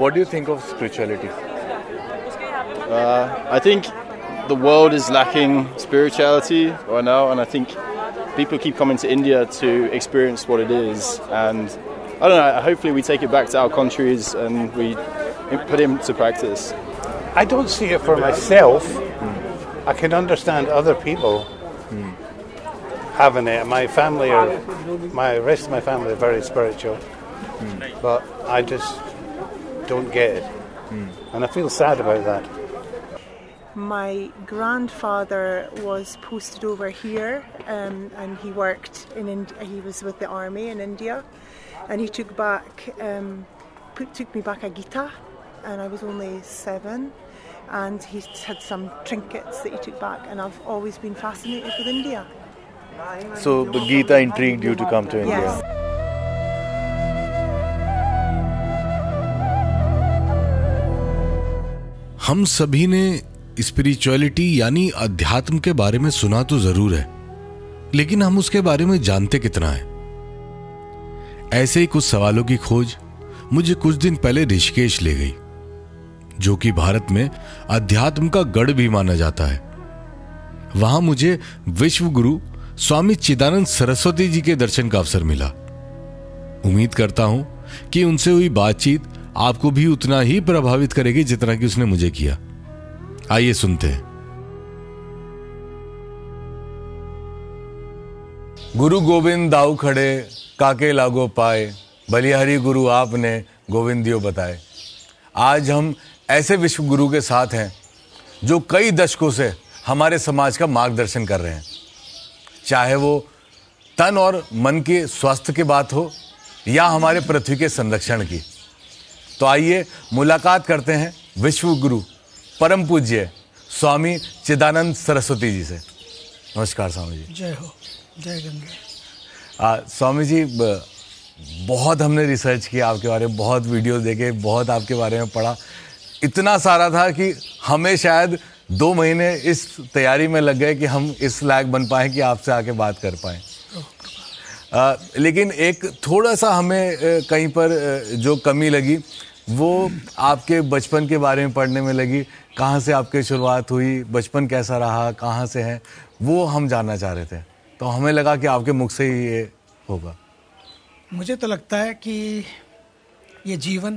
What do you think of spirituality? Uh, I think the world is lacking spirituality right now, and I think people keep coming to India to experience what it is. And I don't know, hopefully, we take it back to our countries and we put it into practice. I don't see it for myself. Mm. I can understand other people mm. having it. My family, are, my rest of my family, are very spiritual, mm. but I just don't get it. Mm. And I feel sad about that. My grandfather was posted over here um, and he worked in India. he was with the army in India and he took back um, put, took me back a guitar and I was only seven and he had some trinkets that he took back and I've always been fascinated with India. So the Gita intrigued you to come to India? Yes. हम सभी ने spirituality यानी अध्यात्म के बारे में सुना तो जरूर है लेकिन हम उसके बारे में जानते कितना है ऐसे ही कुछ सवालों की खोज मुझे कुछ दिन पहले ऋषिकेश ले गई जो कि भारत में अध्यात्म का गढ़ भी माना जाता है वहां मुझे विश्व गुरु स्वामी चिदानंद सरस्वती जी के दर्शन का अवसर मिला उम्मीद करता हूं कि उनसे हुई बातचीत आपको भी उतना ही प्रभावित करेगी जितना कि उसने मुझे किया आइए सुनते हैं गुरु गोविंद दाऊ खड़े काके लागो पाए बलिहारी गुरु आपने गोविंदियो बताए आज हम ऐसे विश्व गुरु के साथ हैं जो कई दशकों से हमारे समाज का मार्गदर्शन कर रहे हैं चाहे वो तन और मन के स्वास्थ्य की बात हो या हमारे पृथ्वी के संरक्षण की तो आइए मुलाकात करते हैं विश्व गुरु परम पूज्य स्वामी चिदानंद सरस्वती जी से नमस्कार स्वामी जी जय हो जय गंगा स्वामी जी बहुत हमने रिसर्च किया आपके बारे में बहुत वीडियो देखे बहुत आपके बारे में पढ़ा इतना सारा था कि हमें शायद दो महीने इस तैयारी में लग गए कि हम इस लायक बन पाए कि आपसे आके बात कर पाए लेकिन एक थोड़ा सा हमें कहीं पर जो कमी लगी वो आपके बचपन के बारे में पढ़ने में लगी कहाँ से आपकी शुरुआत हुई बचपन कैसा रहा कहाँ से है वो हम जानना चाह रहे थे तो हमें लगा कि आपके मुख से ही ये होगा मुझे तो लगता है कि ये जीवन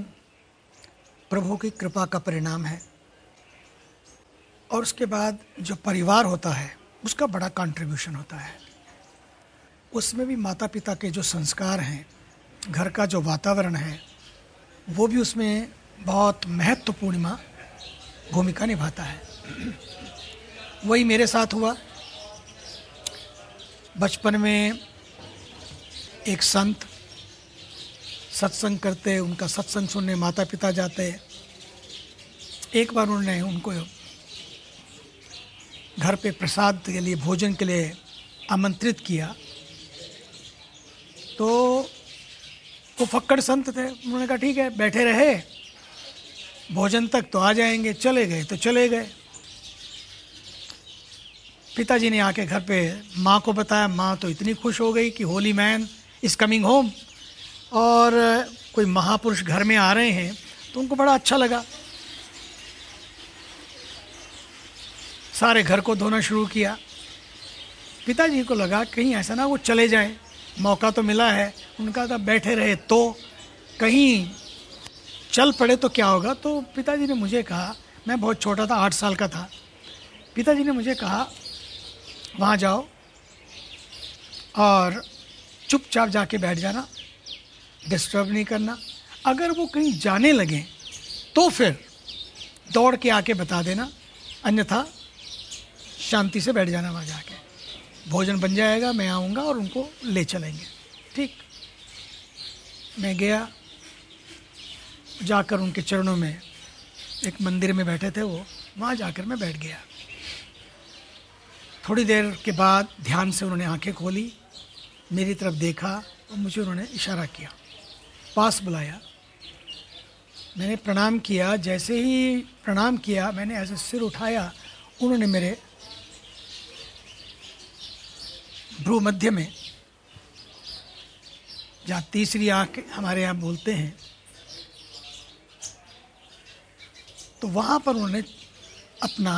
प्रभु की कृपा का परिणाम है और उसके बाद जो परिवार होता है उसका बड़ा कंट्रीब्यूशन होता है उसमें भी माता पिता के जो संस्कार हैं घर का जो वातावरण है वो भी उसमें बहुत महत्वपूर्णिमा भूमिका निभाता है वही मेरे साथ हुआ बचपन में एक संत सत्संग करते उनका सत्संग सुनने माता पिता जाते एक बार उन्होंने उनको घर पे प्रसाद के लिए भोजन के लिए आमंत्रित किया तो तो फक्कड़ संत थे उन्होंने कहा ठीक है बैठे रहे भोजन तक तो आ जाएंगे चले गए तो चले गए पिताजी ने आके घर पे माँ को बताया माँ तो इतनी खुश हो गई कि holy man is coming home और कोई महापुरुष घर में आ रहे हैं तो उनको बड़ा अच्छा लगा सारे घर को धोना शुरू किया पिताजी को लगा कहीं ऐसा ना वो चले जाएं मौका तो मिला है उनका था बैठे रहे तो कहीं चल पड़े तो क्या होगा तो पिताजी ने मुझे कहा मैं बहुत छोटा था आठ साल का था पिताजी ने मुझे कहा वहाँ जाओ और चुपचाप जाके बैठ जाना डिस्टर्ब नहीं करना अगर वो कहीं जाने लगें तो फिर दौड़ के आके बता देना अन्यथा शांति से बैठ जाना वहाँ जाके भोजन बन जाएगा मैं आऊँगा और उनको ले चलेंगे ठीक मैं गया जाकर उनके चरणों में एक मंदिर में बैठे थे वो वहाँ जाकर मैं बैठ गया थोड़ी देर के बाद ध्यान से उन्होंने आंखें खोली मेरी तरफ देखा और मुझे उन्होंने इशारा किया पास बुलाया मैंने प्रणाम किया जैसे ही प्रणाम किया मैंने ऐसे सिर उठाया उन्होंने मेरे भ्रू मध्य में जहाँ तीसरी आंख हमारे यहाँ बोलते हैं तो वहाँ पर उन्होंने अपना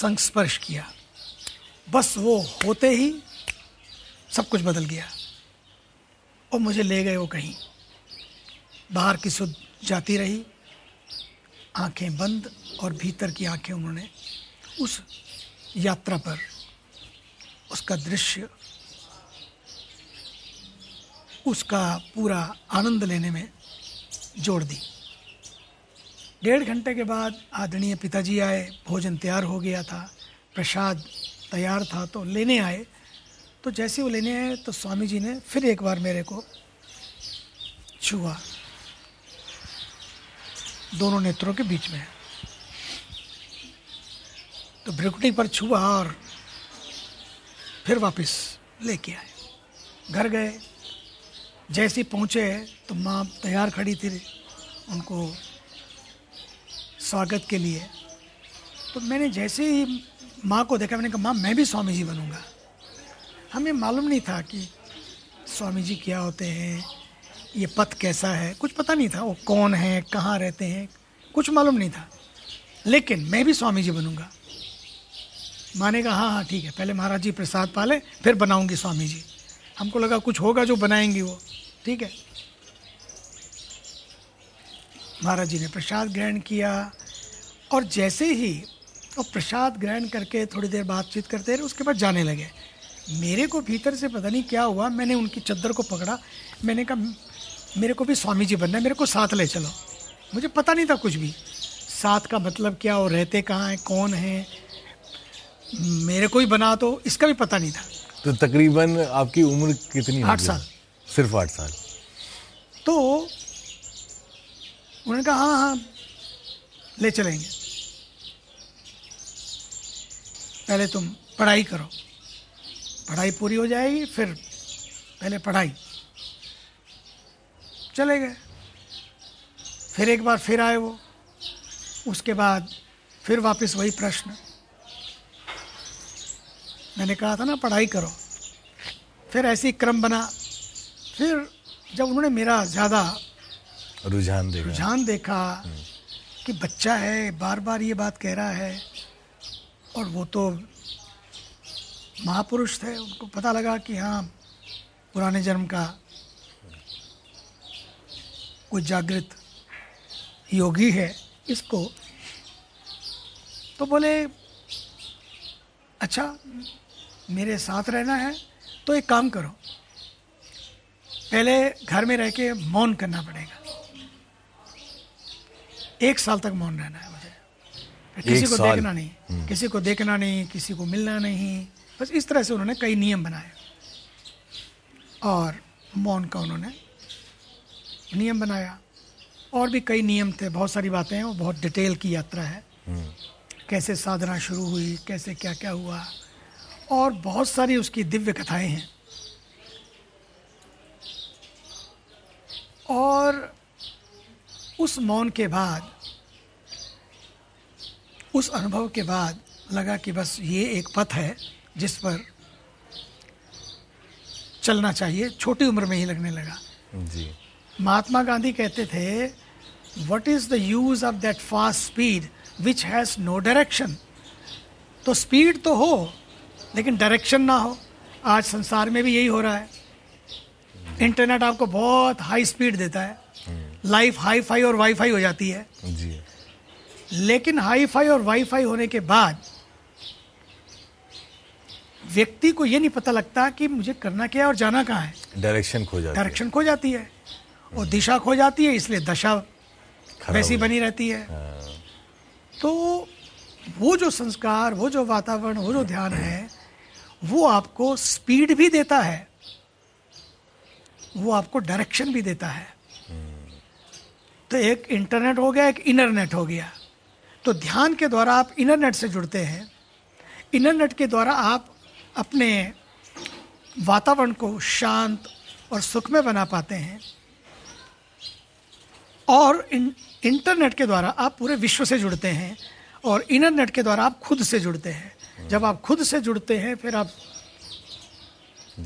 संस्पर्श किया बस वो होते ही सब कुछ बदल गया और मुझे ले गए वो कहीं बाहर की सुध जाती रही आंखें बंद और भीतर की आंखें उन्होंने उस यात्रा पर उसका दृश्य उसका पूरा आनंद लेने में जोड़ दी डेढ़ घंटे के बाद आदरणीय पिताजी आए भोजन तैयार हो गया था प्रसाद तैयार था तो लेने आए तो जैसे वो लेने आए तो स्वामी जी ने फिर एक बार मेरे को छुआ दोनों नेत्रों के बीच में तो भ्रिकुटी पर छुआ और फिर वापस लेके आए घर गए जैसे पहुँचे तो माँ तैयार खड़ी थी उनको स्वागत के लिए तो मैंने जैसे ही माँ को देखा मैंने कहा माँ मैं भी स्वामी जी बनूँगा हमें मालूम नहीं था कि स्वामी जी क्या होते हैं ये पथ कैसा है कुछ पता नहीं था वो कौन है कहाँ रहते हैं कुछ मालूम नहीं था लेकिन मैं भी स्वामी जी बनूँगा माँ ने कहा हाँ हाँ ठीक है पहले महाराज जी प्रसाद पाले फिर बनाऊँगी स्वामी जी हमको लगा कुछ होगा जो बनाएंगी वो ठीक है महाराज जी ने प्रसाद ग्रहण किया और जैसे ही वो प्रसाद ग्रहण करके थोड़ी देर बातचीत करते रहे उसके बाद जाने लगे मेरे को भीतर से पता नहीं क्या हुआ मैंने उनकी चद्दर को पकड़ा मैंने कहा मेरे को भी स्वामी जी बनना है मेरे को साथ ले चलो मुझे पता नहीं था कुछ भी साथ का मतलब क्या और रहते कहाँ हैं कौन है मेरे को ही बना तो इसका भी पता नहीं था तो तकरीबन आपकी उम्र कितनी आठ साल सिर्फ आठ साल तो उन्होंने कहा हाँ हाँ ले चलेंगे पहले तुम पढ़ाई करो पढ़ाई पूरी हो जाएगी फिर पहले पढ़ाई चले गए फिर एक बार फिर आए वो उसके बाद फिर वापस वही प्रश्न मैंने कहा था ना पढ़ाई करो फिर ऐसी क्रम बना फिर जब उन्होंने मेरा ज़्यादा रुझान देखा रुझान देखा हम्म। कि बच्चा है बार बार ये बात कह रहा है और वो तो महापुरुष थे उनको पता लगा कि हाँ पुराने जन्म का कोई जागृत योगी है इसको तो बोले अच्छा मेरे साथ रहना है तो एक काम करो पहले घर में रह के मौन करना पड़ेगा एक साल तक मौन रहना है मुझे किसी को देखना नहीं हम्म। किसी को देखना नहीं किसी को मिलना नहीं बस इस तरह से उन्होंने कई नियम बनाए और मौन का उन्होंने नियम बनाया और भी कई नियम थे बहुत सारी बातें हैं वो बहुत डिटेल की यात्रा है हम्म। कैसे साधना शुरू हुई कैसे क्या क्या हुआ और बहुत सारी उसकी दिव्य कथाएं हैं और उस मौन के बाद उस अनुभव के बाद लगा कि बस ये एक पथ है जिस पर चलना चाहिए छोटी उम्र में ही लगने लगा जी महात्मा गांधी कहते थे what is the use of that fast speed which has no direction तो स्पीड तो हो लेकिन डायरेक्शन ना हो आज संसार में भी यही हो रहा है इंटरनेट आपको बहुत हाई स्पीड देता है लाइफ हाई फाई और वाईफाई हो जाती है जी लेकिन हाई फाई और वाईफाई होने के बाद व्यक्ति को ये नहीं पता लगता कि मुझे करना क्या है और जाना कहाँ है डायरेक्शन खो जाती डायरेक्शन खो जाती है और दिशा खो जाती है इसलिए दशा वैसी बनी रहती है हाँ। तो वो जो संस्कार वो जो वातावरण वो जो ध्यान है वो आपको स्पीड भी देता है वो आपको डायरेक्शन भी देता है तो एक इंटरनेट हो गया एक इनरनेट हो गया तो ध्यान के द्वारा आप इनरनेट से जुड़ते हैं इनरनेट के द्वारा आप अपने वातावरण को शांत और सुख में बना पाते हैं और इंटरनेट के द्वारा आप पूरे विश्व से जुड़ते हैं और इंटरनेट के द्वारा आप खुद से जुड़ते हैं जब आप खुद से जुड़ते हैं फिर आप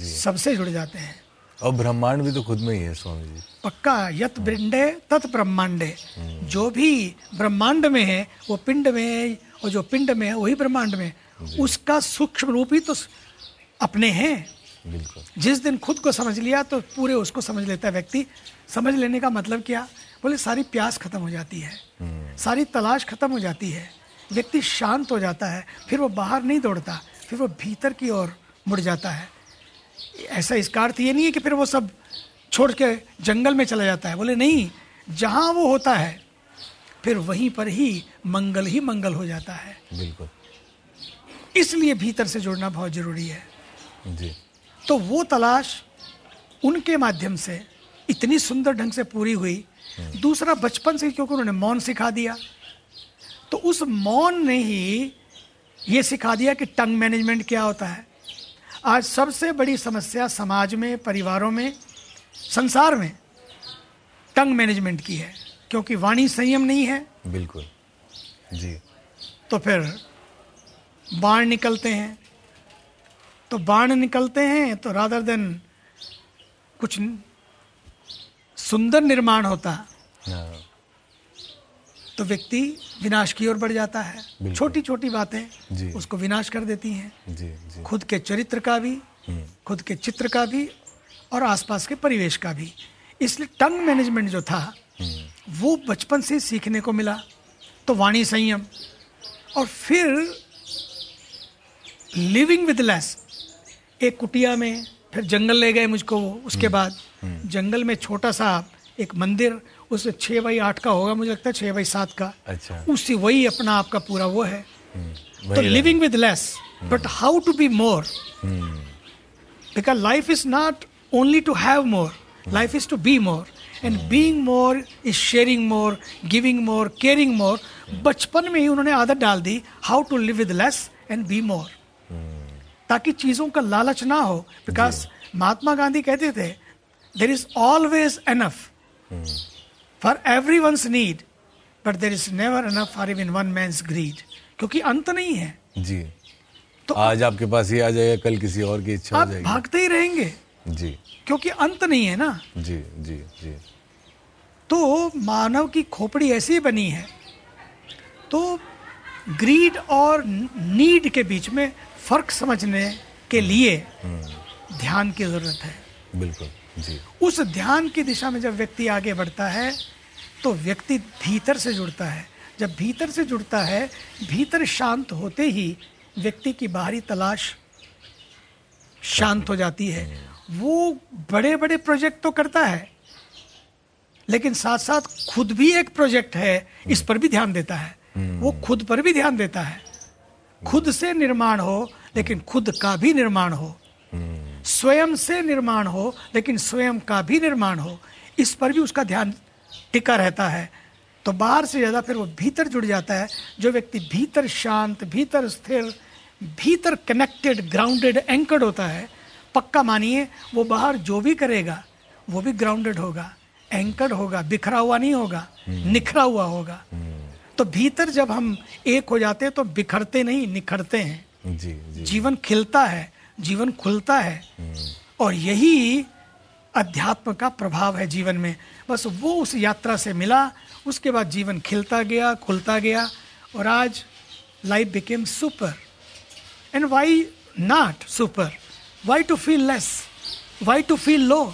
सबसे जुड़ जाते हैं और ब्रह्मांड भी तो खुद में ही है स्वामी जी पक्का यत ब्रिंडे तत् ब्रह्मांडे हम्म। जो भी ब्रह्मांड में है वो पिंड में है और जो पिंड में है वही ब्रह्मांड में उसका सूक्ष्म रूप ही तो अपने हैं बिल्कुल जिस दिन खुद को समझ लिया तो पूरे उसको समझ लेता है व्यक्ति समझ लेने का मतलब क्या बोले सारी प्यास खत्म हो जाती है हम्म। सारी तलाश खत्म हो जाती है व्यक्ति शांत हो जाता है फिर वो बाहर नहीं दौड़ता फिर वो भीतर की ओर मुड़ जाता है ऐसा इसका अर्थ तो ये नहीं है कि फिर वो सब छोड़ के जंगल में चला जाता है बोले नहीं जहाँ वो होता है फिर वहीं पर ही मंगल ही मंगल हो जाता है बिल्कुल इसलिए भीतर से जुड़ना बहुत जरूरी है जी तो वो तलाश उनके माध्यम से इतनी सुंदर ढंग से पूरी हुई हम्म। दूसरा बचपन से क्योंकि उन्होंने मौन सिखा दिया तो उस मौन ने ही ये सिखा दिया कि टंग मैनेजमेंट क्या होता है आज सबसे बड़ी समस्या समाज में परिवारों में संसार में टंग मैनेजमेंट की है क्योंकि वाणी संयम नहीं है बिल्कुल जी तो फिर बाण निकलते हैं तो बाण निकलते हैं तो रादर देन कुछ सुंदर निर्माण होता हाँ। तो व्यक्ति विनाश की ओर बढ़ जाता है छोटी छोटी बातें उसको विनाश कर देती हैं जी, जी। खुद के चरित्र का भी हम्म। खुद के चित्र का भी और आसपास के परिवेश का भी इसलिए टंग मैनेजमेंट जो था हम्म। वो बचपन से सीखने को मिला तो वाणी संयम और फिर लिविंग विद लेस एक कुटिया में फिर जंगल ले गए मुझको वो उसके हम्म। बाद जंगल में छोटा सा एक मंदिर उस छः बाई आठ का होगा मुझे लगता है छः बाई सात का अच्छा उससे वही अपना आपका पूरा वो है हम्म, तो living with less but how to be more because life is not only to have more life is to be more and being more is sharing more giving more caring more बचपन में ही उन्होंने आदत डाल दी how to live with less and be more ताकि चीज़ों का लालच ना हो बिकॉज महात्मा गांधी कहते थे there is always enough for every one's need but there is never enough for even one man greed क्योंकि अंत नहीं है जी तो आज आपके पास ये आ जाएगा कल किसी और की इच्छा आप हो जाएगी भागते ही रहेंगे जी क्योंकि अंत नहीं है ना जी जी जी तो मानव की खोपड़ी ऐसी बनी है तो ग्रीड और नीड के बीच में फर्क समझने के हम्म, लिए हम्म। ध्यान की जरूरत है बिल्कुल जी उस ध्यान की दिशा में जब व्यक्ति आगे बढ़ता है तो व्यक्ति भीतर से जुड़ता है जब भीतर से जुड़ता है भीतर शांत होते ही व्यक्ति की बाहरी तलाश शांत हो जाती है वो बड़े बड़े प्रोजेक्ट तो करता है लेकिन साथ साथ खुद भी एक प्रोजेक्ट है इस पर भी ध्यान देता है वो खुद पर भी ध्यान देता है खुद से निर्माण हो लेकिन खुद का भी निर्माण हो स्वयं से निर्माण हो लेकिन स्वयं का भी निर्माण हो इस पर भी उसका ध्यान टिका रहता है तो बाहर से ज़्यादा फिर वो भीतर जुड़ जाता है जो व्यक्ति भीतर शांत भीतर स्थिर भीतर कनेक्टेड ग्राउंडेड एंकर्ड होता है पक्का मानिए वो बाहर जो भी करेगा वो भी ग्राउंडेड होगा एंकर्ड होगा बिखरा हुआ नहीं होगा हम्म। निखरा हुआ होगा हम्म। तो भीतर जब हम एक हो जाते हैं तो बिखरते नहीं निखरते हैं जी, जी। जीवन खिलता है जीवन खुलता है हम्म। और यही अध्यात्म का प्रभाव है जीवन में बस वो उस यात्रा से मिला उसके बाद जीवन खिलता गया खुलता गया और आज life became super and why not super why to feel less why to feel low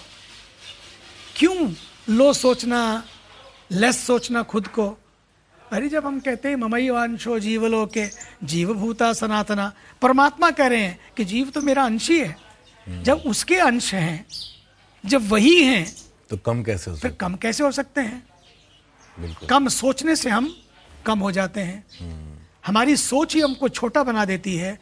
क्यों लो सोचना लेस सोचना खुद को अरे जब हम कहते हैं ममई अंशो जीवलो के जीवभूता सनातना परमात्मा कह रहे हैं कि जीव तो मेरा अंश ही है जब उसके अंश हैं जब वही हैं तो कम कैसे हो सकते कम कैसे हो सकते हैं कम सोचने से हम कम हो जाते हैं हम्म। हमारी सोच ही हमको छोटा बना देती है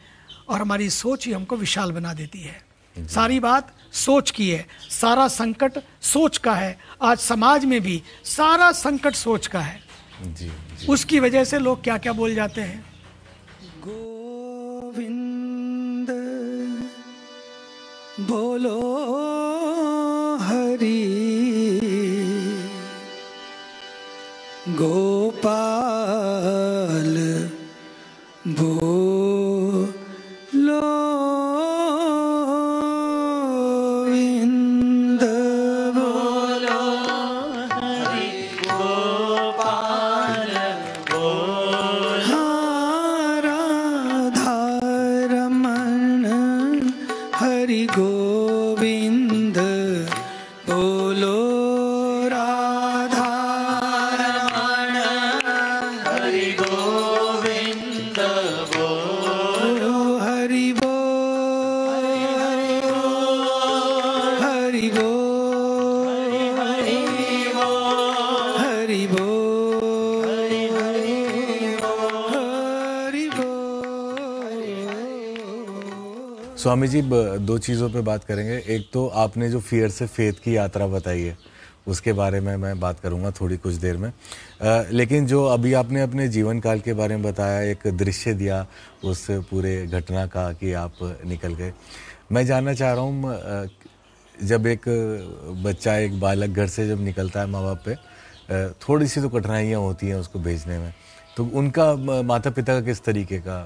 और हमारी सोच ही हमको विशाल बना देती है सारी बात सोच की है सारा संकट सोच का है आज समाज में भी सारा संकट सोच का है जी, जी। उसकी वजह से लोग क्या क्या बोल जाते हैं गोविंद बोलो दो चीज़ों पे बात करेंगे एक तो आपने जो फियर से फेथ की यात्रा बताई है उसके बारे में मैं बात करूँगा थोड़ी कुछ देर में आ, लेकिन जो अभी आपने अपने जीवन काल के बारे में बताया एक दृश्य दिया उस पूरे घटना का कि आप निकल गए मैं जानना चाह रहा हूँ जब एक बच्चा एक बालक घर से जब निकलता है माँ बाप पे थोड़ी सी तो कठिनाइयाँ होती हैं उसको भेजने में तो उनका माता पिता का किस तरीके का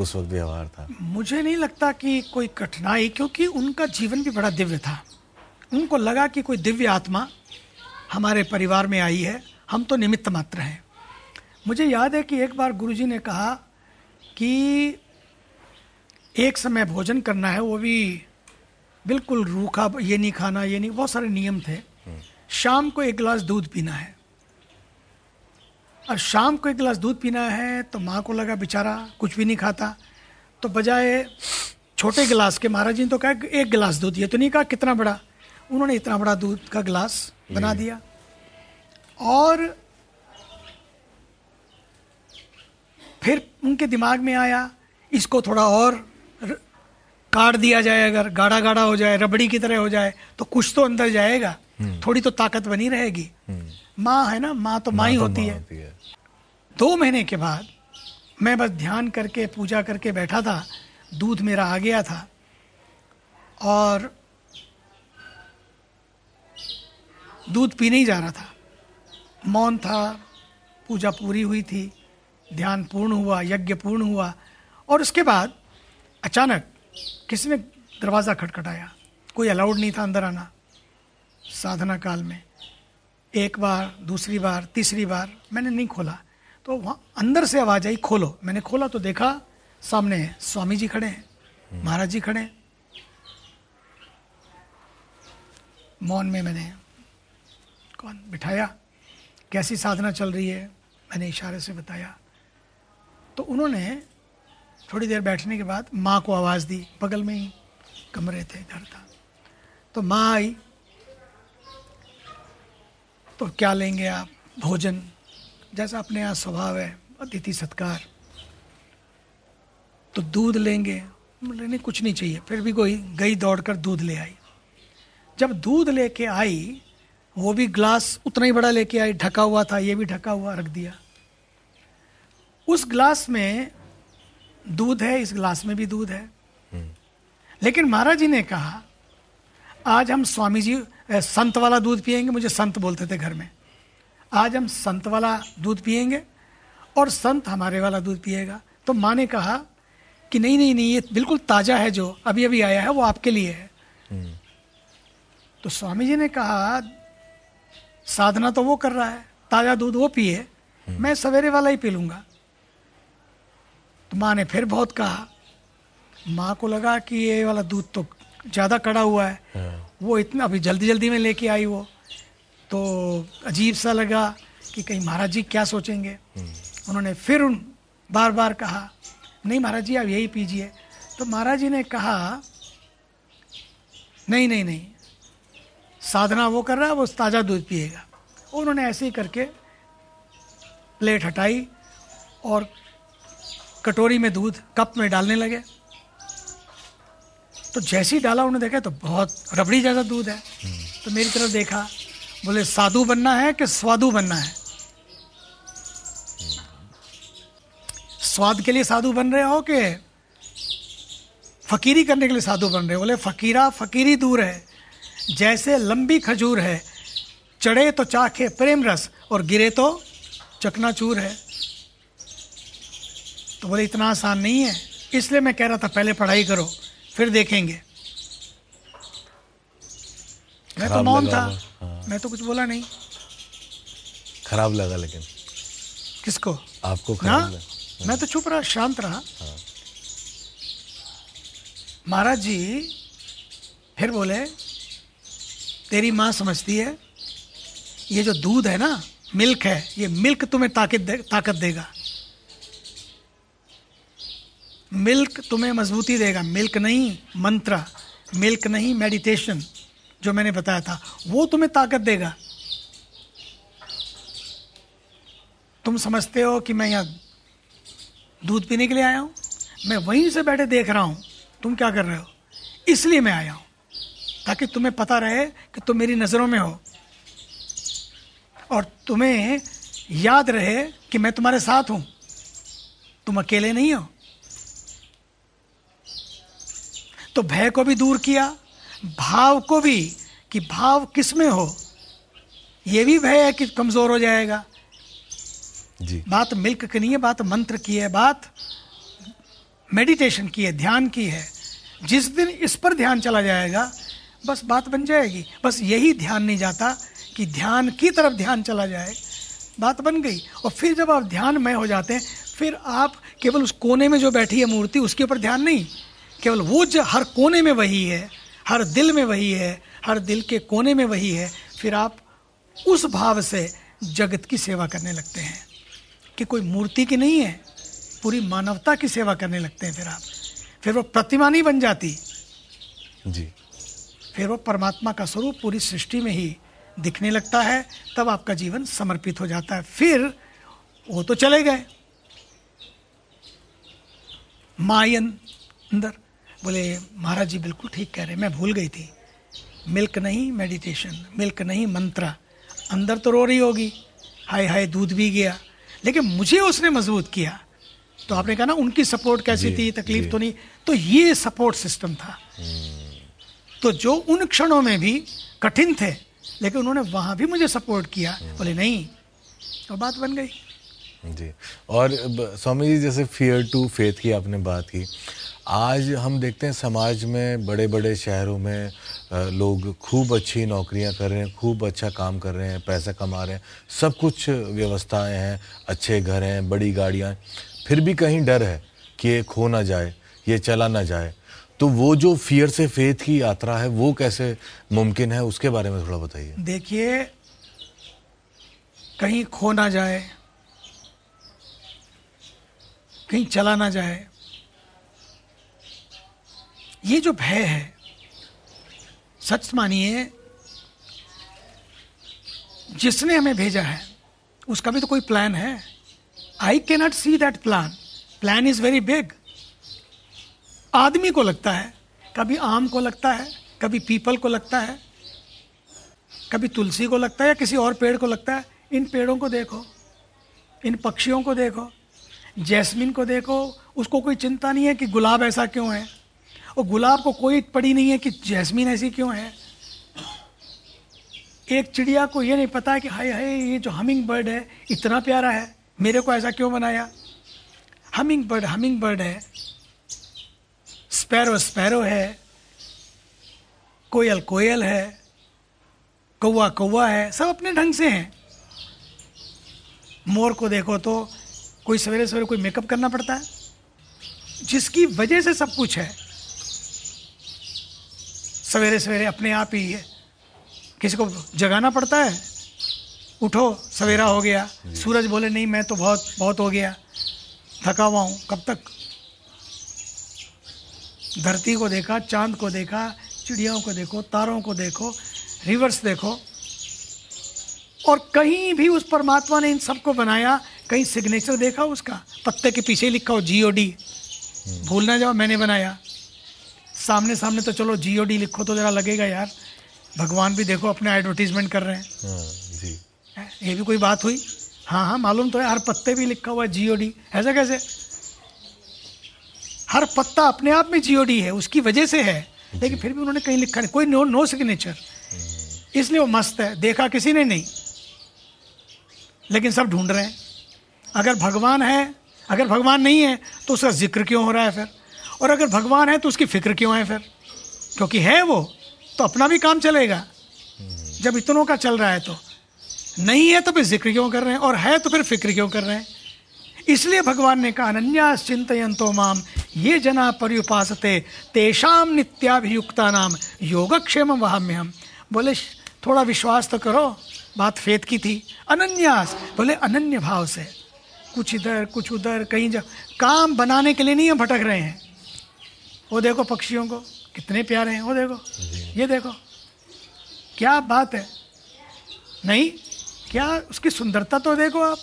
उस वक्त व्यवहार था मुझे नहीं लगता कि कोई कठिनाई क्योंकि उनका जीवन भी बड़ा दिव्य था उनको लगा कि कोई दिव्य आत्मा हमारे परिवार में आई है हम तो निमित्त मात्र हैं मुझे याद है कि एक बार गुरुजी ने कहा कि एक समय भोजन करना है वो भी बिल्कुल रूखा ये नहीं खाना ये नहीं बहुत सारे नियम थे हम्म। शाम को एक गिलास दूध पीना है और शाम को एक गिलास दूध पीना है तो माँ को लगा बेचारा कुछ भी नहीं खाता तो बजाय छोटे गिलास के महाराज जी ने तो कहा एक गिलास दूध ये तो नहीं कहा कितना बड़ा उन्होंने इतना बड़ा दूध का गिलास बना दिया और फिर उनके दिमाग में आया इसको थोड़ा और काट दिया जाए अगर गाढ़ा गाढ़ा हो जाए रबड़ी की तरह हो जाए तो कुछ तो अंदर जाएगा हम्म। थोड़ी तो ताकत बनी रहेगी हम्म। माँ है ना माँ तो माँ ही तो होती है दो महीने के बाद मैं बस ध्यान करके पूजा करके बैठा था दूध मेरा आ गया था और दूध पीने ही जा रहा था मौन था पूजा पूरी हुई थी ध्यान पूर्ण हुआ यज्ञ पूर्ण हुआ और उसके बाद अचानक किसी ने दरवाज़ा खटखटाया कोई अलाउड नहीं था अंदर आना साधना काल में एक बार दूसरी बार तीसरी बार मैंने नहीं खोला तो वहाँ अंदर से आवाज़ आई खोलो मैंने खोला तो देखा सामने स्वामी जी खड़े हैं महाराज जी खड़े हैं मौन में मैंने कौन बिठाया कैसी साधना चल रही है मैंने इशारे से बताया तो उन्होंने थोड़ी देर बैठने के बाद माँ को आवाज़ दी बगल में ही कमरे थे इधर था तो माँ आई तो क्या लेंगे आप भोजन जैसा अपने यहाँ स्वभाव है अतिथि सत्कार तो दूध लेंगे बोले नहीं कुछ नहीं चाहिए फिर भी कोई गई दौड़कर दूध ले आई जब दूध लेके आई वो भी ग्लास उतना ही बड़ा लेके आई ढका हुआ था ये भी ढका हुआ रख दिया उस ग्लास में दूध है इस ग्लास में भी दूध है हम्म। लेकिन महाराज जी ने कहा आज हम स्वामी जी संत वाला दूध पिएंगे मुझे संत बोलते थे घर में आज हम संत वाला दूध पियेंगे और संत हमारे वाला दूध पिएगा तो माँ ने कहा कि नहीं नहीं नहीं ये बिल्कुल ताज़ा है जो अभी अभी आया है वो आपके लिए है हम्म। तो स्वामी जी ने कहा साधना तो वो कर रहा है ताज़ा दूध वो पिए हम्म। मैं सवेरे वाला ही पी लूंगा तो माँ ने फिर बहुत कहा माँ को लगा कि ये वाला दूध तो ज़्यादा कड़ा हुआ है हाँ। वो इतना अभी जल्दी जल्दी में लेके आई वो तो अजीब सा लगा कि कहीं महाराज जी क्या सोचेंगे उन्होंने फिर उन बार बार कहा नहीं महाराज जी आप यही पीजिए तो महाराज जी ने कहा नहीं नहीं नहीं साधना वो कर रहा है वो ताज़ा दूध पिएगा उन्होंने ऐसे ही करके प्लेट हटाई और कटोरी में दूध कप में डालने लगे तो जैसे ही डाला उन्होंने देखा तो बहुत रबड़ी जैसा दूध है तो मेरी तरफ देखा बोले साधु बनना है कि स्वादु बनना है स्वाद के लिए साधु बन रहे हो कि फकीरी करने के लिए साधु बन रहे हो बोले फकीरा फकीरी दूर है जैसे लंबी खजूर है चढ़े तो चाखे प्रेम रस और गिरे तो चकनाचूर है तो बोले इतना आसान नहीं है इसलिए मैं कह रहा था पहले पढ़ाई करो फिर देखेंगे मैं तो मौन था हाँ। मैं तो कुछ बोला नहीं खराब लगा लेकिन किसको आपको खराब लगा हाँ। मैं तो चुप रहा शांत रहा महाराज जी फिर बोले तेरी माँ समझती है ये जो दूध है ना मिल्क है ये मिल्क तुम्हें ताकत दे, ताकत देगा मिल्क तुम्हें मजबूती देगा मिल्क नहीं मंत्र मिल्क नहीं मेडिटेशन जो मैंने बताया था वो तुम्हें ताकत देगा तुम समझते हो कि मैं यहां दूध पीने के लिए आया हूं मैं वहीं से बैठे देख रहा हूं तुम क्या कर रहे हो इसलिए मैं आया हूं ताकि तुम्हें पता रहे कि तुम मेरी नज़रों में हो और तुम्हें याद रहे कि मैं तुम्हारे साथ हूं तुम अकेले नहीं हो तो भय को भी दूर किया भाव को भी कि भाव किस में हो ये भी भय है कि कमज़ोर हो जाएगा जी बात मिल्क की नहीं है बात मंत्र की है बात मेडिटेशन की है ध्यान की है जिस दिन इस पर ध्यान चला जाएगा बस बात बन जाएगी बस यही ध्यान नहीं जाता कि ध्यान की तरफ ध्यान चला जाए बात बन गई और फिर जब आप ध्यानमय हो जाते हैं फिर आप केवल उस कोने में जो बैठी है मूर्ति उसके ऊपर ध्यान नहीं केवल वो जो हर कोने में वही है हर दिल में वही है हर दिल के कोने में वही है फिर आप उस भाव से जगत की सेवा करने लगते हैं कि कोई मूर्ति की नहीं है पूरी मानवता की सेवा करने लगते हैं फिर आप फिर वो प्रतिमा नहीं बन जाती जी फिर वो परमात्मा का स्वरूप पूरी सृष्टि में ही दिखने लगता है तब आपका जीवन समर्पित हो जाता है फिर वो तो चले गए मायन अंदर बोले महाराज जी बिल्कुल ठीक कह रहे मैं भूल गई थी मिल्क नहीं मेडिटेशन मिल्क नहीं मंत्रा अंदर तो रो रही होगी हाय हाय दूध भी गया लेकिन मुझे उसने मजबूत किया तो आपने कहा ना उनकी सपोर्ट कैसी थी तकलीफ तो नहीं तो ये सपोर्ट सिस्टम था हम्म। तो जो उन क्षणों में भी कठिन थे लेकिन उन्होंने वहाँ भी मुझे सपोर्ट किया हम्म। बोले नहीं तो बात बन गई जी और स्वामी जी जैसे फियर टू फेथ की आपने बात की आज हम देखते हैं समाज में बड़े बड़े शहरों में लोग खूब अच्छी नौकरियां कर रहे हैं खूब अच्छा काम कर रहे हैं पैसा कमा रहे हैं सब कुछ व्यवस्थाएं हैं अच्छे घर हैं बड़ी गाड़ियाँ फिर भी कहीं डर है कि ये खो ना जाए ये चला ना जाए तो वो जो फियर से फेथ की यात्रा है वो कैसे मुमकिन है उसके बारे में थोड़ा बताइए देखिए कहीं खो ना जाए कहीं चला ना जाए ये जो भय है सच मानिए जिसने हमें भेजा है उसका भी तो कोई प्लान है I can not see that plan plan is very big आदमी को लगता है कभी आम को लगता है कभी पीपल को लगता है कभी तुलसी को लगता है या किसी और पेड़ को लगता है इन पेड़ों को देखो इन पक्षियों को देखो जैस्मिन को देखो उसको कोई चिंता नहीं है कि गुलाब ऐसा क्यों है और गुलाब को कोई पड़ी नहीं है कि जैस्मीन ऐसी क्यों है एक चिड़िया को ये नहीं पता है कि हाय हाय ये जो हमिंग बर्ड है इतना प्यारा है मेरे को ऐसा क्यों बनाया हमिंग बर्ड हमिंग बर्ड है स्पैरो स्पैरो है कोयल कोयल है कौवा कौवा है सब अपने ढंग से हैं मोर को देखो तो कोई सवेरे सवेरे कोई मेकअप करना पड़ता है जिसकी वजह से सब कुछ है सवेरे सवेरे अपने आप ही है किसी को जगाना पड़ता है उठो सवेरा हो गया सूरज बोले नहीं मैं तो बहुत बहुत हो गया थका हुआ हूँ कब तक धरती को देखा चांद को देखा चिड़ियाओं को देखो तारों को देखो रिवर्स देखो और कहीं भी उस परमात्मा ने इन सबको बनाया कहीं सिग्नेचर देखा उसका पत्ते के पीछे लिखा हो जी ओ डी भूल ना जाओ मैंने बनाया सामने सामने तो चलो डी लिखो तो जरा लगेगा यार भगवान भी देखो अपने एडवर्टीजमेंट कर रहे हैं हाँ, जी ये भी कोई बात हुई हाँ हाँ मालूम तो है हर पत्ते भी लिखा हुआ है जी ओ डी ऐसा कैसे हर पत्ता अपने आप में डी है उसकी वजह से है लेकिन फिर भी उन्होंने कहीं लिखा नहीं कोई नो नो सिग्नेचर हम्म। इसलिए वो मस्त है देखा किसी ने नहीं लेकिन सब ढूंढ रहे हैं अगर भगवान है अगर भगवान नहीं है तो उसका जिक्र क्यों हो रहा है फिर और अगर भगवान है तो उसकी फिक्र क्यों है फिर क्योंकि है वो तो अपना भी काम चलेगा जब इतनों का चल रहा है तो नहीं है तो फिर जिक्र क्यों कर रहे हैं और है तो फिर फिक्र क्यों कर रहे हैं इसलिए भगवान ने कहा अनन्यास चिंतयंतो माम ये जना पर्युपासते तेषाम नित्याभियुक्ता नाम योगक्षेम वहाम्य हम बोले थोड़ा विश्वास तो करो बात फेत की थी अनन्यास बोले अनन्य भाव से कुछ इधर कुछ उधर कहीं जा काम बनाने के लिए नहीं हम भटक रहे हैं वो देखो पक्षियों को कितने प्यारे हैं वो देखो ये देखो क्या बात है नहीं क्या उसकी सुंदरता तो देखो आप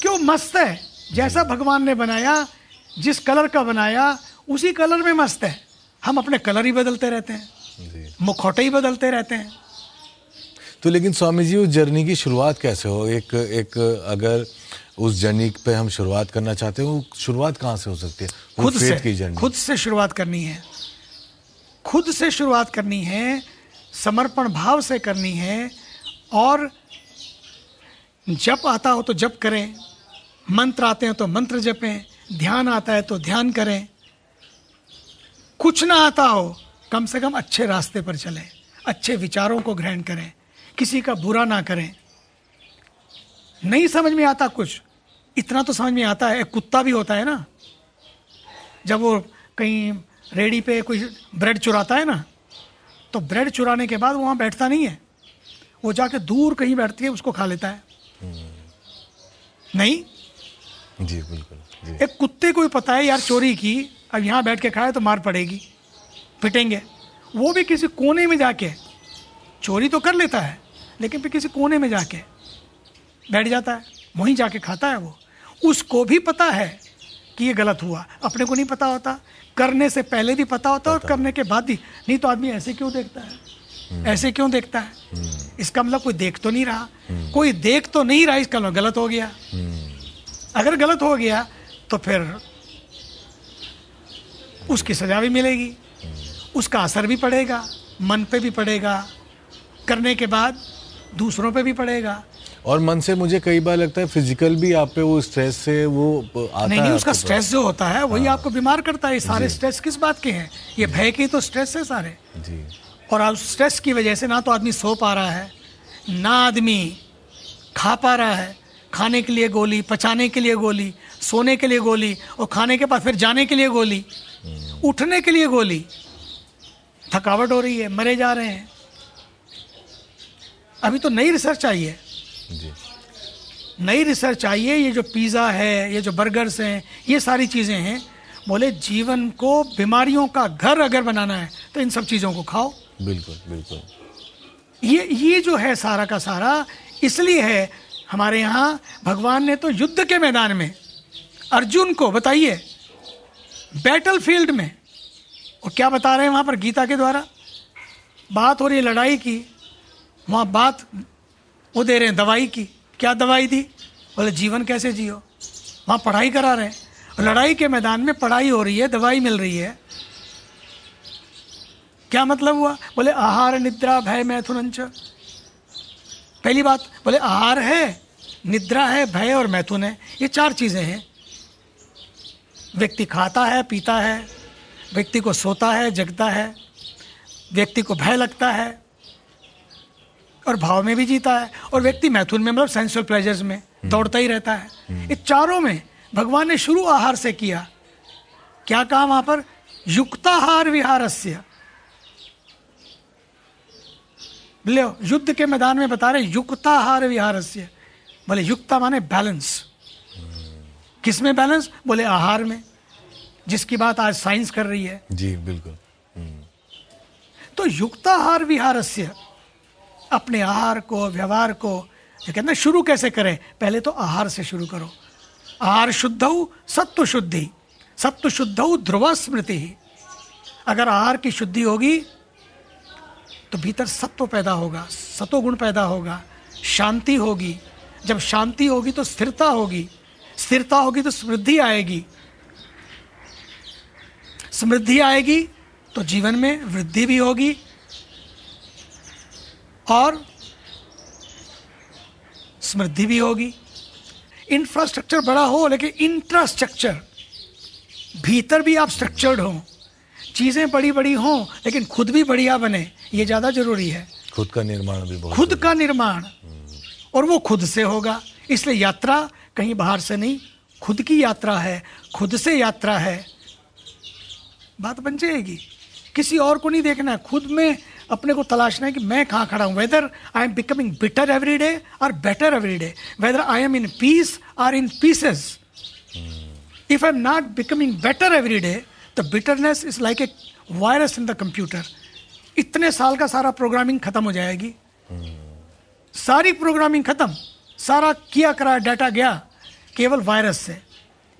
क्यों मस्त है जैसा भगवान ने बनाया जिस कलर का बनाया उसी कलर में मस्त है हम अपने कलर ही बदलते रहते हैं मुखौटे ही बदलते रहते हैं तो लेकिन स्वामी जी उस जर्नी की शुरुआत कैसे हो एक एक अगर उस जर्नी पे हम शुरुआत करना चाहते हो शुरुआत कहाँ से हो सकती है खुद से की जर्नी खुद से शुरुआत करनी है खुद से शुरुआत करनी है समर्पण भाव से करनी है और जप आता हो तो जप करें मंत्र आते हैं तो मंत्र जपें ध्यान आता है तो ध्यान करें कुछ ना आता हो कम से कम अच्छे रास्ते पर चलें अच्छे विचारों को ग्रहण करें किसी का बुरा ना करें नहीं समझ में आता कुछ इतना तो समझ में आता है एक कुत्ता भी होता है ना जब वो कहीं रेडी पे कोई ब्रेड चुराता है ना तो ब्रेड चुराने के बाद वहाँ बैठता नहीं है वो जाके दूर कहीं बैठती है उसको खा लेता है हम्म। नहीं जी बिल्कुल एक कुत्ते को भी पता है यार चोरी की अब यहाँ बैठ के खाए तो मार पड़ेगी पिटेंगे वो भी किसी कोने में जाके चोरी तो कर लेता है लेकिन फिर किसी कोने में जाके बैठ जाता है वहीं जाके खाता है वो उसको भी पता है कि ये गलत हुआ अपने को नहीं पता होता करने से पहले भी पता होता है और करने के बाद भी नहीं तो आदमी ऐसे क्यों देखता है हम्म। ऐसे क्यों देखता है हम्म। इसका मतलब कोई देख तो नहीं रहा हम्म। कोई देख तो नहीं रहा इसका मतलब गलत हो गया अगर गलत हो गया तो फिर उसकी सजा भी मिलेगी उसका असर भी पड़ेगा मन पे भी पड़ेगा करने के बाद दूसरों पे भी पड़ेगा और मन से मुझे कई बार लगता है फिजिकल भी आप पे वो स्ट्रेस से वो आता नहीं, नहीं उसका स्ट्रेस जो होता है वही हाँ। आपको बीमार करता है सारे स्ट्रेस किस बात के हैं ये भय के तो स्ट्रेस है सारे जी और आप स्ट्रेस की वजह से ना तो आदमी सो पा रहा है ना आदमी खा पा रहा है खाने के लिए गोली पचाने के लिए गोली सोने के लिए गोली और खाने के बाद फिर जाने के लिए गोली हम्म। उठने के लिए गोली थकावट हो रही है मरे जा रहे हैं अभी तो नई रिसर्च आई है जी नई रिसर्च आई है ये जो पिज़्ज़ा है ये जो बर्गर्स हैं ये सारी चीज़ें हैं बोले जीवन को बीमारियों का घर अगर बनाना है तो इन सब चीज़ों को खाओ बिल्कुल बिल्कुल ये ये जो है सारा का सारा इसलिए है हमारे यहाँ भगवान ने तो युद्ध के मैदान में अर्जुन को बताइए बैटल फील्ड में और क्या बता रहे हैं वहाँ पर गीता के द्वारा बात हो रही है लड़ाई की वहाँ बात वो दे रहे हैं दवाई की क्या दवाई दी बोले जीवन कैसे जियो वहाँ पढ़ाई करा रहे हैं लड़ाई के मैदान में पढ़ाई हो रही है दवाई मिल रही है क्या मतलब हुआ बोले आहार निद्रा भय मैथुन पहली बात बोले आहार है निद्रा है भय और मैथुन है ये चार चीज़ें हैं व्यक्ति खाता है पीता है व्यक्ति को सोता है जगता है व्यक्ति को भय लगता है और भाव में भी जीता है और व्यक्ति मैथुन में मतलब सेंसुअल प्लेजर्स में हम्म। दौड़ता ही रहता है हम्म। इन चारों में भगवान ने शुरू आहार से किया क्या कहा वहां पर युक्ताहार विहारस्य बोले युद्ध के मैदान में बता रहे युक्ताहार विहारस्य बोले युक्ता माने बैलेंस हम्म। किस में बैलेंस बोले आहार में जिसकी बात आज साइंस कर रही है जी बिल्कुल तो युक्ताहार विहारस्य अपने आहार को व्यवहार को जो कहते हैं शुरू कैसे करें पहले तो आहार से शुरू करो आहार शुद्ध हो सत्व शुद्धि सत्व शुद्ध हो ध्रुव स्मृति ही अगर आहार की शुद्धि होगी तो भीतर सत्व पैदा होगा सतोगुण पैदा होगा शांति होगी जब शांति होगी तो स्थिरता होगी स्थिरता होगी तो समृद्धि आएगी समृद्धि आएगी तो जीवन में वृद्धि भी होगी और समृद्धि भी होगी इंफ्रास्ट्रक्चर बड़ा हो लेकिन इंफ्रास्ट्रक्चर भीतर भी आप स्ट्रक्चर्ड हों चीज़ें बड़ी बड़ी हों लेकिन खुद भी बढ़िया बने ये ज़्यादा ज़रूरी है खुद का निर्माण भी बहुत खुद का निर्माण हम्म। और वो खुद से होगा इसलिए यात्रा कहीं बाहर से नहीं खुद की यात्रा है खुद से यात्रा है बात बन जाएगी किसी और को नहीं देखना खुद में अपने को तलाशना है कि मैं कहाँ खड़ा हूँ whether I am becoming bitter every day और better every day whether I am in peace or in pieces if I am not becoming better every day the bitterness is like a virus in the computer इतने साल का सारा programming खत्म हो जाएगी hmm. सारी programming खत्म सारा किया करा डाटा गया केवल वायरस से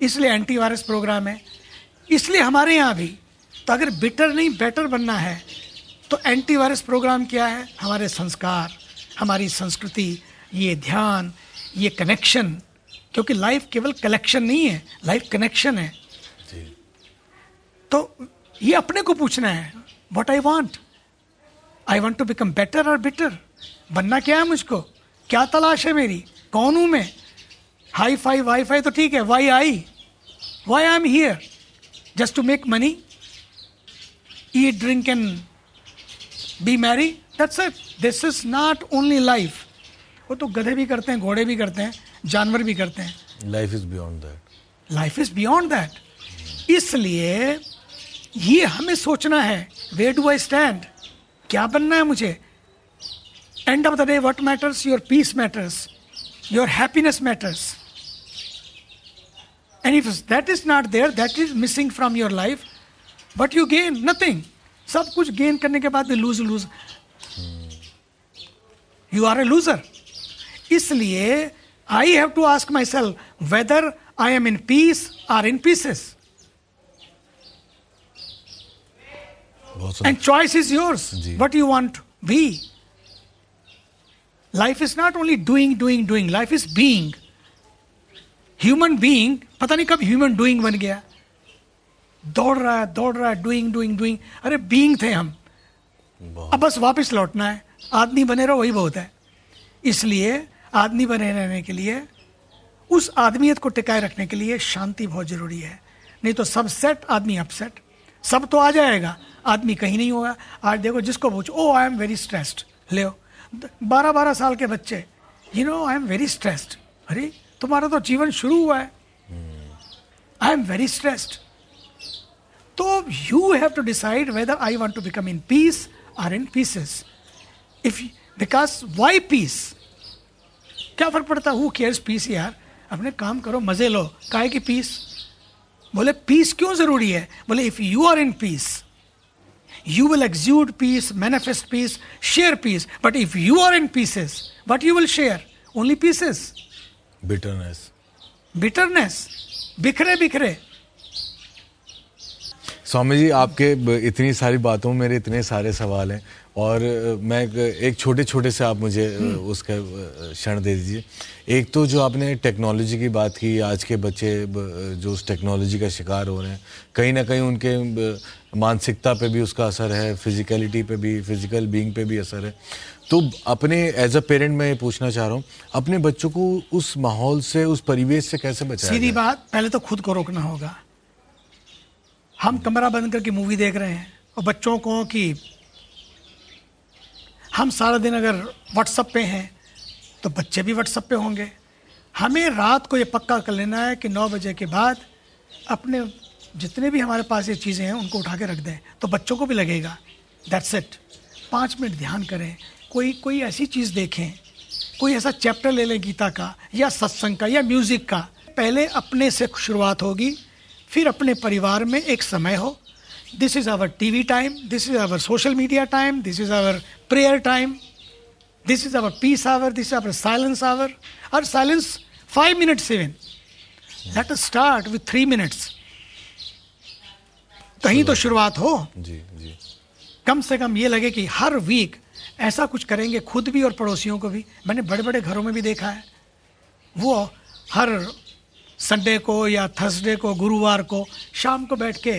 इसलिए एंटी वायरस प्रोग्राम है इसलिए हमारे यहाँ भी तो अगर बिटर नहीं बेटर बनना है तो एंटीवायरस प्रोग्राम क्या है हमारे संस्कार हमारी संस्कृति ये ध्यान ये कनेक्शन क्योंकि लाइफ केवल कलेक्शन नहीं है लाइफ कनेक्शन है तो ये अपने को पूछना है what I want I want to become better और बेटर बनना क्या है मुझको क्या तलाश है मेरी कौन हूं मैं हाई फाई वाई फाई तो ठीक है why I why I am here just to make money eat drink and be merry that's it this is not only life वो तो गधे भी करते हैं घोड़े भी करते हैं जानवर भी करते हैं life is beyond that life is beyond that इसलिए ये हमें सोचना है वे डू आई स्टैंड क्या बनना है मुझे end of the day what matters your peace matters your happiness matters and if that is not there that is missing from your life but you gain nothing सब कुछ gain करने के बाद भी lose lose you are a loser इसलिए I have to ask myself whether I am in peace or in pieces and choice is yours what you want be life is not only doing doing doing life is being human being पता नहीं कब human doing बन गया दौड़ रहा है दौड़ रहा है डूइंग डूइंग डूइंग अरे बींग थे हम अब बस वापस लौटना है आदमी बने रहो वही बहुत है इसलिए आदमी बने रहने के लिए उस आदमियत को टिकाए रखने के लिए शांति बहुत जरूरी है नहीं तो सब सेट आदमी अपसेट सब तो आ जाएगा आदमी कहीं नहीं होगा आज देखो जिसको पूछो oh I am very stressed ले बारह बारह साल के बच्चे you know I am very stressed अरे तुम्हारा तो जीवन शुरू हुआ है आई एम वेरी स्ट्रेस्ड तो you have to decide whether I want to become in peace or in pieces if because why peace क्या फर्क पड़ता हु केयर्स पीस यार अपने काम करो मजे लो काहे की पीस बोले पीस क्यों जरूरी है बोले if you are in peace you will exude peace manifest peace share peace but if you are in pieces what you will share only pieces bitterness bitterness बिखरे बिखरे स्वामी जी आपके इतनी सारी बातों में मेरे इतने सारे सवाल हैं और मैं एक छोटे छोटे से आप मुझे हम्म। उसका क्षण दे दीजिए एक तो जो आपने टेक्नोलॉजी की बात की आज के बच्चे जो उस टेक्नोलॉजी का शिकार हो रहे हैं कहीं ना कहीं उनके मानसिकता पे भी उसका असर है फिजिकलिटी पे भी फिजिकल बीइंग पे भी असर है तो अपने एज अ पेरेंट मैं ये पूछना चाह रहा हूँ अपने बच्चों को उस माहौल से उस परिवेश से कैसे बचा सीधी बात पहले तो खुद को रोकना होगा हम कमरा बंद करके मूवी देख रहे हैं और बच्चों को कि हम सारा दिन अगर व्हाट्सअप पे हैं तो बच्चे भी व्हाट्सअप पे होंगे हमें रात को ये पक्का कर लेना है कि नौ बजे के बाद अपने जितने भी हमारे पास ये चीज़ें हैं उनको उठा के रख दें तो बच्चों को भी लगेगा दैट्स इट पाँच मिनट ध्यान करें कोई कोई ऐसी चीज़ देखें कोई ऐसा चैप्टर ले लें गीता का या सत्संग का या म्यूज़िक का पहले अपने से शुरुआत होगी फिर अपने परिवार में एक समय हो this is our TV time this is our social media time this is our prayer time this is our peace hour this is our silence hour और silence five minutes even let start with three minutes कहीं तो शुरुआत हो जी जी कम से कम ये लगे कि हर week ऐसा कुछ करेंगे खुद भी और पड़ोसियों को भी मैंने बड़े बड़े घरों में भी देखा है वो हर संडे को या थर्सडे को गुरुवार को शाम को बैठ के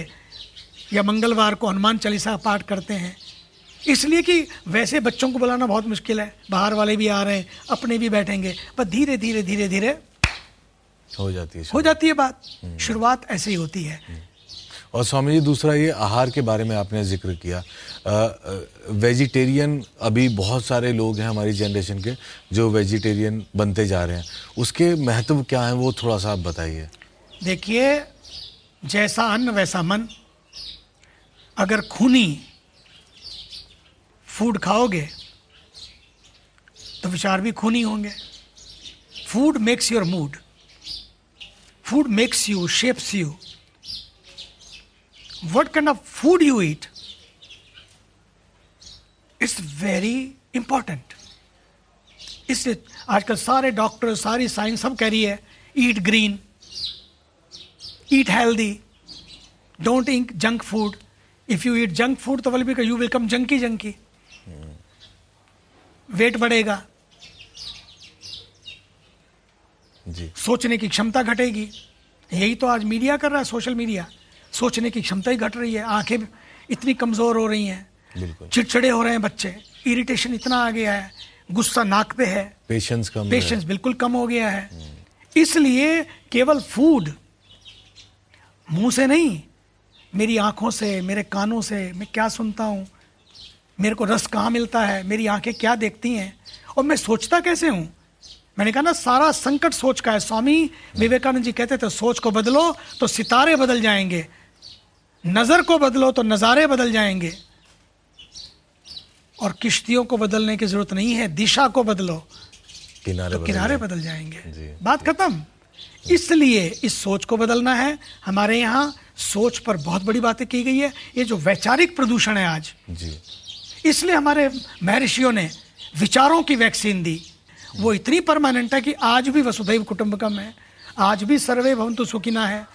या मंगलवार को हनुमान चालीसा पाठ करते हैं इसलिए कि वैसे बच्चों को बुलाना बहुत मुश्किल है बाहर वाले भी आ रहे हैं अपने भी बैठेंगे पर धीरे धीरे धीरे धीरे हो जाती है हो जाती है बात हम्म। शुरुआत ऐसे ही होती है हम्म। और स्वामी जी दूसरा ये आहार के बारे में आपने जिक्र किया वेजिटेरियन अभी बहुत सारे लोग हैं हमारी जनरेशन के जो वेजिटेरियन बनते जा रहे हैं उसके महत्व क्या हैं वो थोड़ा सा आप बताइए देखिए जैसा अन्न वैसा मन अगर खूनी फूड खाओगे तो विचार भी खूनी होंगे food makes your mood food makes you shapes you what kind of food you eat it's very important इसलिए आजकल सारे डॉक्टर सारी साइंस सब कह रही है eat green eat healthy don't इंक junk food if you eat junk food तो will you become junkie junkie weight बढ़ेगा जी सोचने की क्षमता घटेगी यही तो आज मीडिया कर रहा है सोशल मीडिया सोचने की क्षमता ही घट रही है आंखें इतनी कमज़ोर हो रही हैं चिड़चिड़े हो रहे हैं बच्चे इरिटेशन इतना आ गया है गुस्सा नाक पे है पेशेंस कम पेशेंस बिल्कुल कम हो गया है इसलिए केवल फूड मुंह से नहीं मेरी आंखों से मेरे कानों से मैं क्या सुनता हूं मेरे को रस कहाँ मिलता है मेरी आंखें क्या देखती हैं और मैं सोचता कैसे हूं मैंने कहा ना सारा संकट सोच का है स्वामी विवेकानंद जी कहते थे सोच को बदलो तो सितारे बदल जाएंगे नज़र को बदलो तो नज़ारे बदल जाएंगे और किश्तियों को बदलने की जरूरत नहीं है दिशा को बदलो तो किनारे तो बदल किनारे बदल जाएंगे बात खत्म इसलिए इस सोच को बदलना है हमारे यहां सोच पर बहुत बड़ी बातें की गई है ये जो वैचारिक प्रदूषण है आज जी इसलिए हमारे महर्षियों ने विचारों की वैक्सीन दी वो इतनी परमानेंट है कि आज भी वसुधैव कुटुंबकम है आज भी सर्वे भवंतु सुखिना है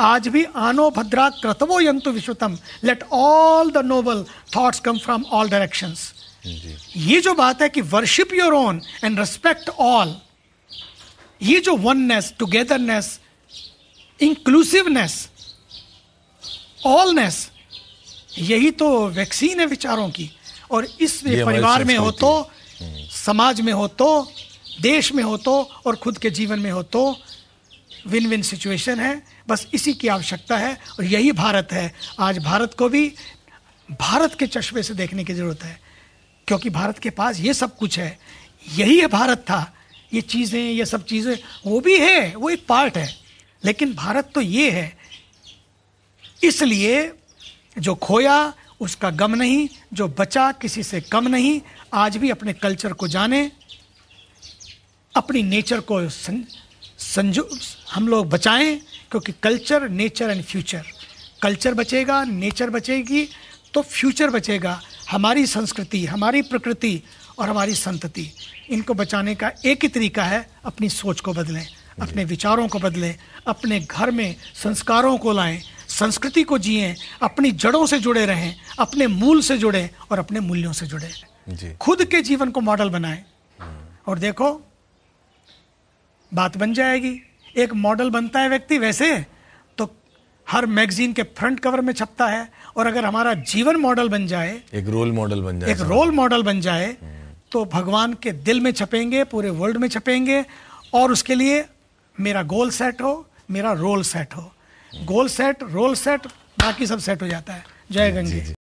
आज भी आनो भद्रा क्रतवो यंतु विश्वतम let all the noble thoughts come from all directions ये जो बात है कि worship your own and respect all ये जो वननेस टुगेदरनेस इंक्लूसिवनेस ऑलनेस यही तो वैक्सीन है विचारों की और इस परिवार में हो तो समाज में हो तो देश में हो तो और खुद के जीवन में हो तो विन विन सिचुएशन है बस इसी की आवश्यकता है और यही भारत है आज भारत को भी भारत के चश्मे से देखने की ज़रूरत है क्योंकि भारत के पास ये सब कुछ है यही है भारत था ये चीज़ें ये सब चीज़ें वो भी है वो एक पार्ट है लेकिन भारत तो ये है इसलिए जो खोया उसका गम नहीं जो बचा किसी से कम नहीं आज भी अपने कल्चर को जाने अपनी नेचर को सं, संजो हम लोग बचाएं क्योंकि culture nature and future culture बचेगा नेचर बचेगी तो फ्यूचर बचेगा हमारी संस्कृति हमारी प्रकृति और हमारी संतति इनको बचाने का एक ही तरीका है अपनी सोच को बदलें अपने विचारों को बदलें अपने घर में संस्कारों को लाएं संस्कृति को जिए अपनी जड़ों से जुड़े रहें अपने मूल से जुड़े और अपने मूल्यों से जुड़े खुद के जीवन को मॉडल बनाएं और देखो बात बन जाएगी एक मॉडल बनता है व्यक्ति वैसे तो हर मैगजीन के फ्रंट कवर में छपता है और अगर हमारा जीवन मॉडल बन जाए एक रोल मॉडल बन जाए एक रोल मॉडल बन जाए तो भगवान के दिल में छपेंगे पूरे वर्ल्ड में छपेंगे और उसके लिए मेरा गोल सेट हो मेरा रोल सेट हो गोल सेट रोल सेट बाकी सब सेट हो जाता है जय गंगे